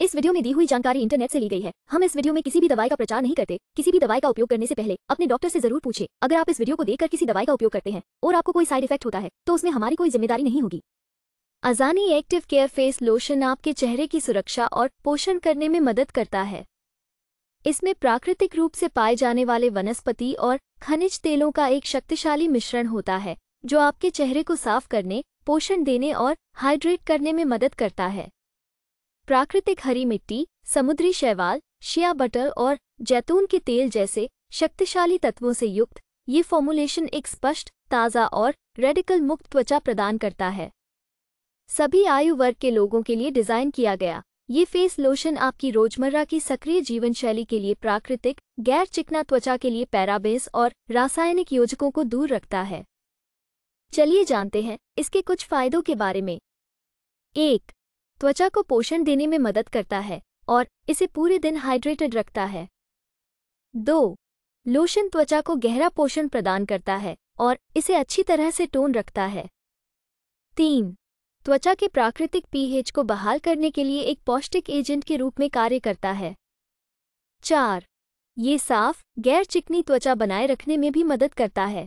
इस वीडियो में दी हुई जानकारी इंटरनेट से ली गई है हम इस वीडियो में किसी भी दवाई का प्रचार नहीं करते किसी भी दवाई का उपयोग करने से पहले अपने डॉक्टर से जरूर पूछे अगर आप इस वीडियो को देखकर किसी दवाई का उपयोग करते हैं और आपको कोई साइड इफेक्ट होता है तो उसमें हमारी कोई जिम्मेदारी नहीं होगी अजानी एक्टिव केयर फेस लोशन आपके चेहरे की सुरक्षा और पोषण करने में मदद करता है इसमें प्राकृतिक रूप से पाए जाने वाले वनस्पति और खनिज तेलों का एक शक्तिशाली मिश्रण होता है जो आपके चेहरे को साफ करने पोषण देने और हाइड्रेट करने में मदद करता है प्राकृतिक हरी मिट्टी समुद्री शैवाल शिया बटर और जैतून के तेल जैसे शक्तिशाली तत्वों से युक्त ये फॉर्मुलेशन एक स्पष्ट ताज़ा और रेडिकल मुक्त त्वचा प्रदान करता है सभी आयु वर्ग के लोगों के लिए डिज़ाइन किया गया ये फेस लोशन आपकी रोजमर्रा की सक्रिय जीवन शैली के लिए प्राकृतिक गैर चिकना त्वचा के लिए पैराबेस और रासायनिक योजकों को दूर रखता है चलिए जानते हैं इसके कुछ फायदों के बारे में एक त्वचा को पोषण देने में मदद करता है और इसे पूरे दिन हाइड्रेटेड रखता है दो लोशन त्वचा को गहरा पोषण प्रदान करता है और इसे अच्छी तरह से टोन रखता है तीन त्वचा के प्राकृतिक पीएच को बहाल करने के लिए एक पौष्टिक एजेंट के रूप में कार्य करता है चार ये साफ गैर चिकनी त्वचा बनाए रखने में भी मदद करता है